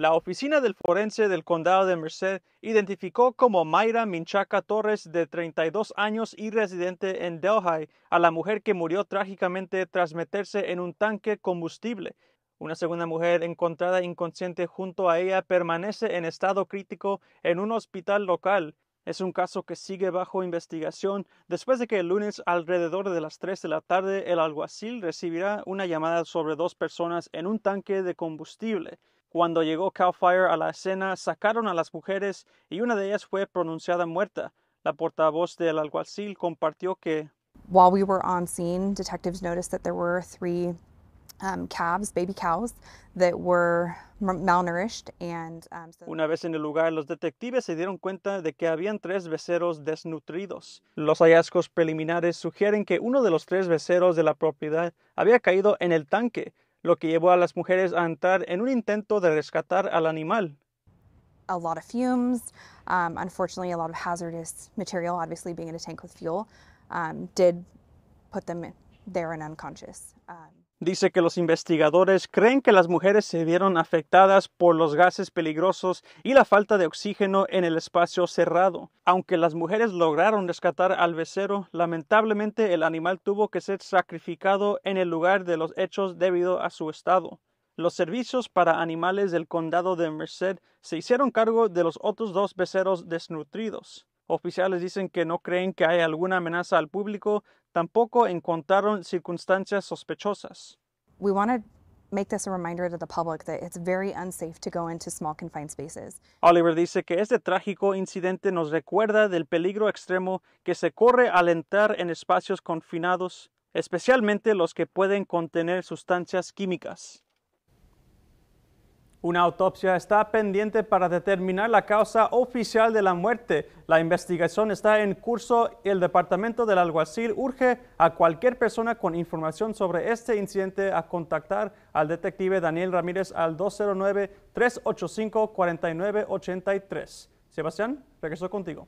La oficina del forense del condado de Merced identificó como Mayra Minchaca Torres, de 32 años y residente en Delhi, a la mujer que murió trágicamente tras meterse en un tanque combustible. Una segunda mujer encontrada inconsciente junto a ella permanece en estado crítico en un hospital local. Es un caso que sigue bajo investigación después de que el lunes alrededor de las 3 de la tarde el alguacil recibirá una llamada sobre dos personas en un tanque de combustible. Cuando llegó Cal Fire a la escena, sacaron a las mujeres y una de ellas fue pronunciada muerta. La portavoz del alguacil compartió que Una vez en el lugar, los detectives se dieron cuenta de que habían tres beceros desnutridos. Los hallazgos preliminares sugieren que uno de los tres beceros de la propiedad había caído en el tanque, lo que llevó a las mujeres a entrar en un intento de rescatar al animal. A lot of fumes, um, unfortunately, a lot of hazardous material, obviously being in a tank with fuel, um, did put them Um, Dice que los investigadores creen que las mujeres se vieron afectadas por los gases peligrosos y la falta de oxígeno en el espacio cerrado. Aunque las mujeres lograron rescatar al becerro, lamentablemente el animal tuvo que ser sacrificado en el lugar de los hechos debido a su estado. Los servicios para animales del condado de Merced se hicieron cargo de los otros dos beceros desnutridos. Oficiales dicen que no creen que haya alguna amenaza al público, tampoco encontraron circunstancias sospechosas. We want make this a reminder to the public that it's very unsafe to Oliver dice que este trágico incidente nos recuerda del peligro extremo que se corre al entrar en espacios confinados, especialmente los que pueden contener sustancias químicas. Una autopsia está pendiente para determinar la causa oficial de la muerte. La investigación está en curso y el departamento del alguacil urge a cualquier persona con información sobre este incidente a contactar al detective Daniel Ramírez al 209-385-4983. Sebastián, regreso contigo.